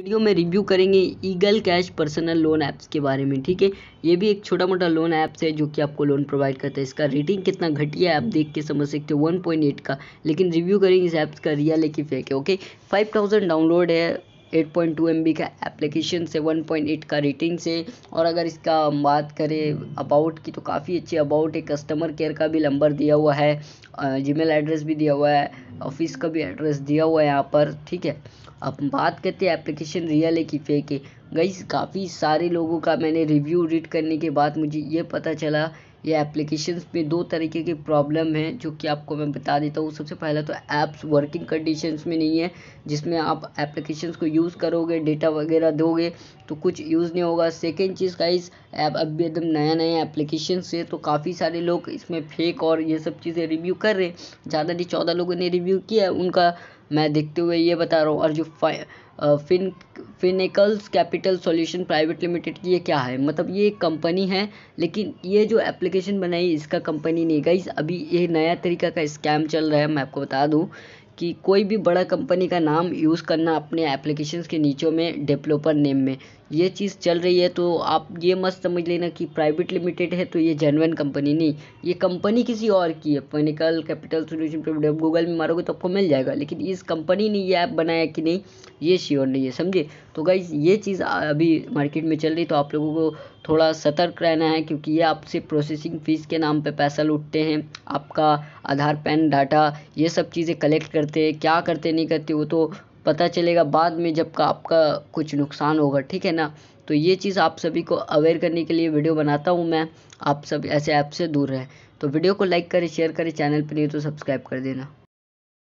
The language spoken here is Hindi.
वीडियो में रिव्यू करेंगे Eagle Cash personal loan apps के बारे में ठीक है ये भी एक छोटा मोटा लोन ऐप्स है जो कि आपको लोन प्रोवाइड करता है इसका रेटिंग कितना घटिया है आप देख के समझ सकते हो 1.8 का लेकिन रिव्यू करेंगे इस ऐप्स का रियल है कि फेक है ओके 5000 डाउनलोड है 8.2 बी का एप्लीकेशन से 1.8 का रेटिंग से और अगर इसका हम बात करें अबाउट की तो काफ़ी अच्छी अबाउट है कस्टमर केयर का भी नंबर दिया हुआ है जीमेल एड्रेस भी दिया हुआ है ऑफिस का भी एड्रेस दिया हुआ है यहाँ पर ठीक है अब बात करते हैं एप्लीकेशन रियल है कि फेक है गई काफ़ी सारे लोगों का मैंने रिव्यू रीड करने के बाद मुझे ये पता चला ये एप्लीकेशंस में दो तरीके की प्रॉब्लम है जो कि आपको मैं बता देता हूँ सबसे पहला तो ऐप्स वर्किंग कंडीशंस में नहीं है जिसमें आप एप्लीकेशंस को यूज़ करोगे डेटा वगैरह दोगे तो कुछ यूज़ नहीं होगा सेकेंड चीज़ का इस ऐप अब भी एकदम नया नया एप्लीकेशन से तो काफ़ी सारे लोग इसमें फेक और ये सब चीज़ें रिव्यू कर रहे हैं ज़्यादा नहीं चौदह लोगों ने रिव्यू किया है उनका मैं देखते हुए ये बता रहा हूँ और जो फिन फिनिकल्स कैपिटल सॉल्यूशन प्राइवेट लिमिटेड की ये क्या है मतलब ये एक कंपनी है लेकिन ये जो एप्लीकेशन बनाई इसका कंपनी नहीं गई अभी ये नया तरीका का स्कैम चल रहा है मैं आपको बता दूँ कि कोई भी बड़ा कंपनी का नाम यूज़ करना अपने एप्लीकेशन के नीचों में डेवलपर नेम में ये चीज़ चल रही है तो आप ये मत समझ लेना कि प्राइवेट लिमिटेड है तो ये जेनवन कंपनी नहीं ये कंपनी किसी और की है फिनिकल कैपिटल सोल्यूशन गूगल में मारोगे तो आपको मिल जाएगा लेकिन इस कंपनी ने ये ऐप बनाया कि नहीं ये श्योर नहीं है समझे तो गाइज़ ये चीज़ अभी मार्केट में चल रही तो आप लोगों को थोड़ा सतर्क रहना है क्योंकि ये आपसे प्रोसेसिंग फ़ीस के नाम पे पैसा लूटते हैं आपका आधार पैन डाटा ये सब चीज़ें कलेक्ट करते हैं क्या करते नहीं करते वो तो पता चलेगा बाद में जब का आपका कुछ नुकसान होगा ठीक है ना तो ये चीज़ आप सभी को अवेयर करने के लिए वीडियो बनाता हूँ मैं आप सब ऐसे ऐप से दूर रहें तो वीडियो को लाइक करें शेयर करें चैनल पर नहीं तो सब्सक्राइब कर देना